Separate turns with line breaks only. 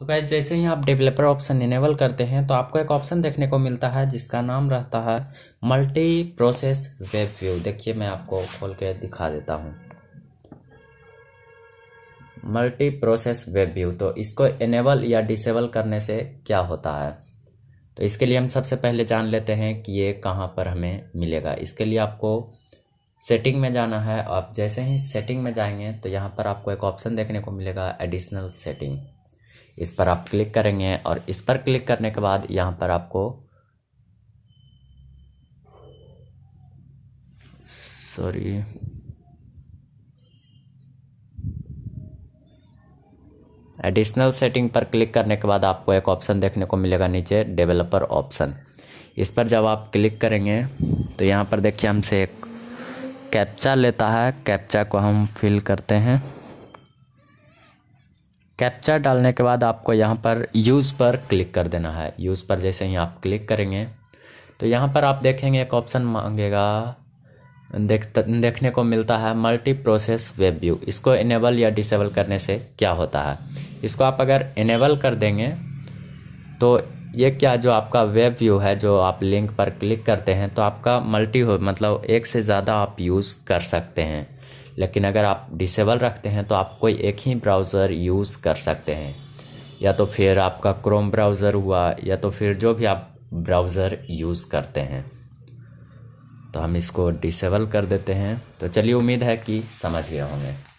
तो गैस जैसे ही आप डेवलपर ऑप्शन इनेबल करते हैं तो आपको एक ऑप्शन देखने को मिलता है जिसका नाम रहता है मल्टी प्रोसेस वेब व्यू देखिए मैं आपको खोल के दिखा देता हूँ मल्टी प्रोसेस वेब व्यू तो इसको इनेबल या डिसेबल करने से क्या होता है तो इसके लिए हम सबसे पहले जान लेते हैं कि ये कहाँ पर हमें मिलेगा इसके लिए आपको सेटिंग में जाना है आप जैसे ही सेटिंग में जाएंगे तो यहाँ पर आपको एक ऑप्शन देखने को मिलेगा एडिशनल सेटिंग इस पर आप क्लिक करेंगे और इस पर क्लिक करने के बाद यहाँ पर आपको सॉरी एडिशनल सेटिंग पर क्लिक करने के बाद आपको एक ऑप्शन देखने को मिलेगा नीचे डेवलपर ऑप्शन इस पर जब आप क्लिक करेंगे तो यहाँ पर देखिए हमसे एक कैप्चा लेता है कैप्चा को हम फिल करते हैं कैप्चर डालने के बाद आपको यहाँ पर यूज़ पर क्लिक कर देना है यूज़ पर जैसे ही आप क्लिक करेंगे तो यहाँ पर आप देखेंगे एक ऑप्शन मांगेगा देख देखने को मिलता है मल्टी प्रोसेस वेब व्यू इसको इनेबल या डिसेबल करने से क्या होता है इसको आप अगर इनेबल कर देंगे तो ये क्या जो आपका वेब व्यू है जो आप लिंक पर क्लिक करते हैं तो आपका मल्टी हो मतलब एक से ज़्यादा आप यूज़ कर सकते हैं लेकिन अगर आप डिसेबल रखते हैं तो आप कोई एक ही ब्राउज़र यूज़ कर सकते हैं या तो फिर आपका क्रोम ब्राउज़र हुआ या तो फिर जो भी आप ब्राउज़र यूज़ करते हैं तो हम इसको डिसेबल कर देते हैं तो चलिए उम्मीद है कि समझ गए होंगे